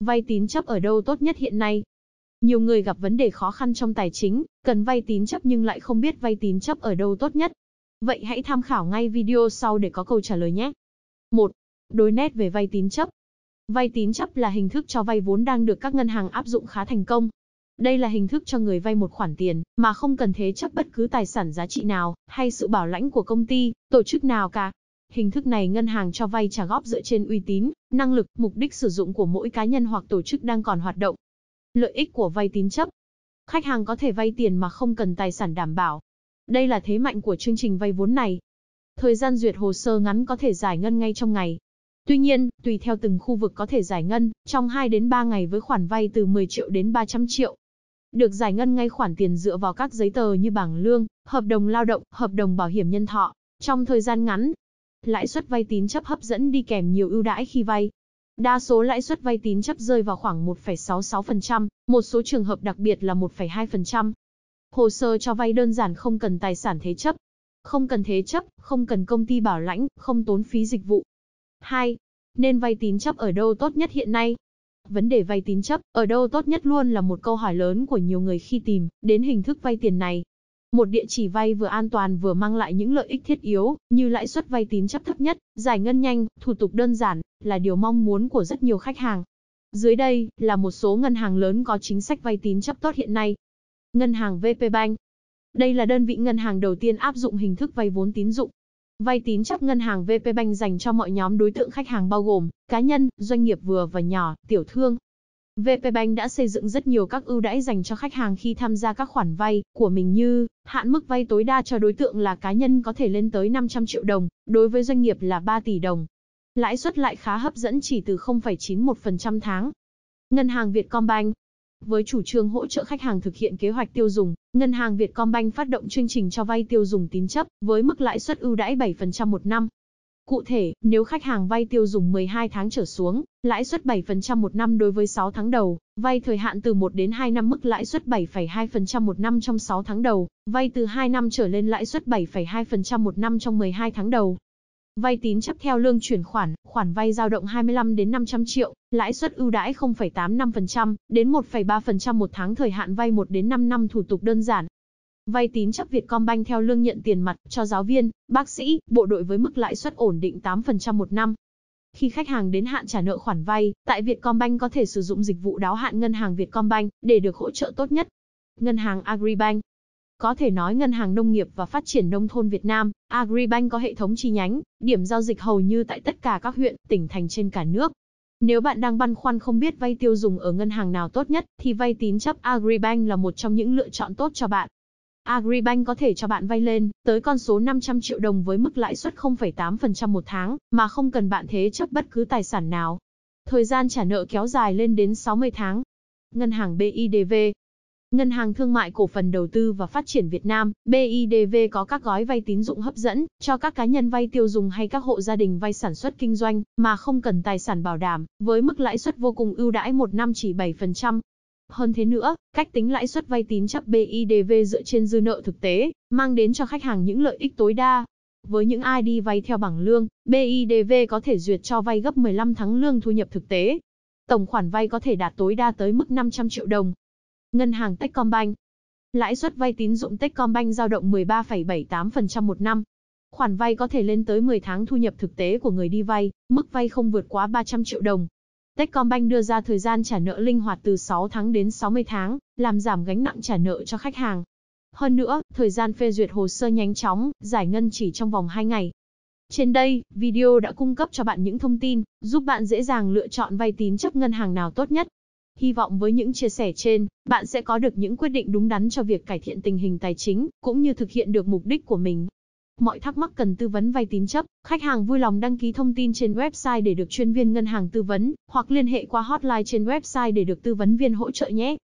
Vay tín chấp ở đâu tốt nhất hiện nay? Nhiều người gặp vấn đề khó khăn trong tài chính, cần vay tín chấp nhưng lại không biết vay tín chấp ở đâu tốt nhất. Vậy hãy tham khảo ngay video sau để có câu trả lời nhé. 1. Đối nét về vay tín chấp. Vay tín chấp là hình thức cho vay vốn đang được các ngân hàng áp dụng khá thành công. Đây là hình thức cho người vay một khoản tiền mà không cần thế chấp bất cứ tài sản giá trị nào hay sự bảo lãnh của công ty, tổ chức nào cả. Hình thức này ngân hàng cho vay trả góp dựa trên uy tín, năng lực, mục đích sử dụng của mỗi cá nhân hoặc tổ chức đang còn hoạt động. Lợi ích của vay tín chấp. Khách hàng có thể vay tiền mà không cần tài sản đảm bảo. Đây là thế mạnh của chương trình vay vốn này. Thời gian duyệt hồ sơ ngắn có thể giải ngân ngay trong ngày. Tuy nhiên, tùy theo từng khu vực có thể giải ngân trong 2 đến 3 ngày với khoản vay từ 10 triệu đến 300 triệu. Được giải ngân ngay khoản tiền dựa vào các giấy tờ như bảng lương, hợp đồng lao động, hợp đồng bảo hiểm nhân thọ. Trong thời gian ngắn, Lãi suất vay tín chấp hấp dẫn đi kèm nhiều ưu đãi khi vay. Đa số lãi suất vay tín chấp rơi vào khoảng 1,66%, một số trường hợp đặc biệt là 1,2%. Hồ sơ cho vay đơn giản không cần tài sản thế chấp, không cần thế chấp, không cần công ty bảo lãnh, không tốn phí dịch vụ. 2. Nên vay tín chấp ở đâu tốt nhất hiện nay? Vấn đề vay tín chấp ở đâu tốt nhất luôn là một câu hỏi lớn của nhiều người khi tìm đến hình thức vay tiền này. Một địa chỉ vay vừa an toàn vừa mang lại những lợi ích thiết yếu, như lãi suất vay tín chấp thấp nhất, giải ngân nhanh, thủ tục đơn giản, là điều mong muốn của rất nhiều khách hàng. Dưới đây là một số ngân hàng lớn có chính sách vay tín chấp tốt hiện nay. Ngân hàng VPBank Đây là đơn vị ngân hàng đầu tiên áp dụng hình thức vay vốn tín dụng. Vay tín chấp ngân hàng VPBank dành cho mọi nhóm đối tượng khách hàng bao gồm cá nhân, doanh nghiệp vừa và nhỏ, tiểu thương, VPBank đã xây dựng rất nhiều các ưu đãi dành cho khách hàng khi tham gia các khoản vay của mình như hạn mức vay tối đa cho đối tượng là cá nhân có thể lên tới 500 triệu đồng, đối với doanh nghiệp là 3 tỷ đồng. Lãi suất lại khá hấp dẫn chỉ từ 0,91% tháng. Ngân hàng Vietcombank Với chủ trương hỗ trợ khách hàng thực hiện kế hoạch tiêu dùng, Ngân hàng Vietcombank phát động chương trình cho vay tiêu dùng tín chấp với mức lãi suất ưu đãi 7% một năm Cụ thể, nếu khách hàng vay tiêu dùng 12 tháng trở xuống, lãi suất 7% một năm đối với 6 tháng đầu, vay thời hạn từ 1 đến 2 năm mức lãi suất 7,2% một năm trong 6 tháng đầu, vay từ 2 năm trở lên lãi suất 7,2% một năm trong 12 tháng đầu. Vay tín chấp theo lương chuyển khoản, khoản vay giao động 25 đến 500 triệu, lãi suất ưu đãi 0,85% đến 1,3% một tháng thời hạn vay 1 đến 5 năm thủ tục đơn giản, Vay tín chấp Vietcombank theo lương nhận tiền mặt cho giáo viên, bác sĩ, bộ đội với mức lãi suất ổn định 8% một năm. Khi khách hàng đến hạn trả nợ khoản vay, tại Vietcombank có thể sử dụng dịch vụ đáo hạn ngân hàng Vietcombank để được hỗ trợ tốt nhất. Ngân hàng Agribank có thể nói Ngân hàng Nông nghiệp và Phát triển Nông thôn Việt Nam, Agribank có hệ thống chi nhánh, điểm giao dịch hầu như tại tất cả các huyện, tỉnh thành trên cả nước. Nếu bạn đang băn khoăn không biết vay tiêu dùng ở ngân hàng nào tốt nhất, thì vay tín chấp Agribank là một trong những lựa chọn tốt cho bạn. Agribank có thể cho bạn vay lên tới con số 500 triệu đồng với mức lãi suất 0,8% một tháng, mà không cần bạn thế chấp bất cứ tài sản nào. Thời gian trả nợ kéo dài lên đến 60 tháng. Ngân hàng BIDV Ngân hàng Thương mại Cổ phần Đầu tư và Phát triển Việt Nam, BIDV có các gói vay tín dụng hấp dẫn cho các cá nhân vay tiêu dùng hay các hộ gia đình vay sản xuất kinh doanh mà không cần tài sản bảo đảm, với mức lãi suất vô cùng ưu đãi một năm chỉ 7%, hơn thế nữa, cách tính lãi suất vay tín chấp BIDV dựa trên dư nợ thực tế, mang đến cho khách hàng những lợi ích tối đa. Với những ai đi vay theo bảng lương, BIDV có thể duyệt cho vay gấp 15 tháng lương thu nhập thực tế. Tổng khoản vay có thể đạt tối đa tới mức 500 triệu đồng. Ngân hàng Techcombank Lãi suất vay tín dụng Techcombank dao động 13,78% một năm. Khoản vay có thể lên tới 10 tháng thu nhập thực tế của người đi vay, mức vay không vượt quá 300 triệu đồng. Techcombank đưa ra thời gian trả nợ linh hoạt từ 6 tháng đến 60 tháng, làm giảm gánh nặng trả nợ cho khách hàng. Hơn nữa, thời gian phê duyệt hồ sơ nhanh chóng, giải ngân chỉ trong vòng 2 ngày. Trên đây, video đã cung cấp cho bạn những thông tin giúp bạn dễ dàng lựa chọn vay tín chấp ngân hàng nào tốt nhất. Hy vọng với những chia sẻ trên, bạn sẽ có được những quyết định đúng đắn cho việc cải thiện tình hình tài chính cũng như thực hiện được mục đích của mình. Mọi thắc mắc cần tư vấn vay tín chấp, khách hàng vui lòng đăng ký thông tin trên website để được chuyên viên ngân hàng tư vấn, hoặc liên hệ qua hotline trên website để được tư vấn viên hỗ trợ nhé.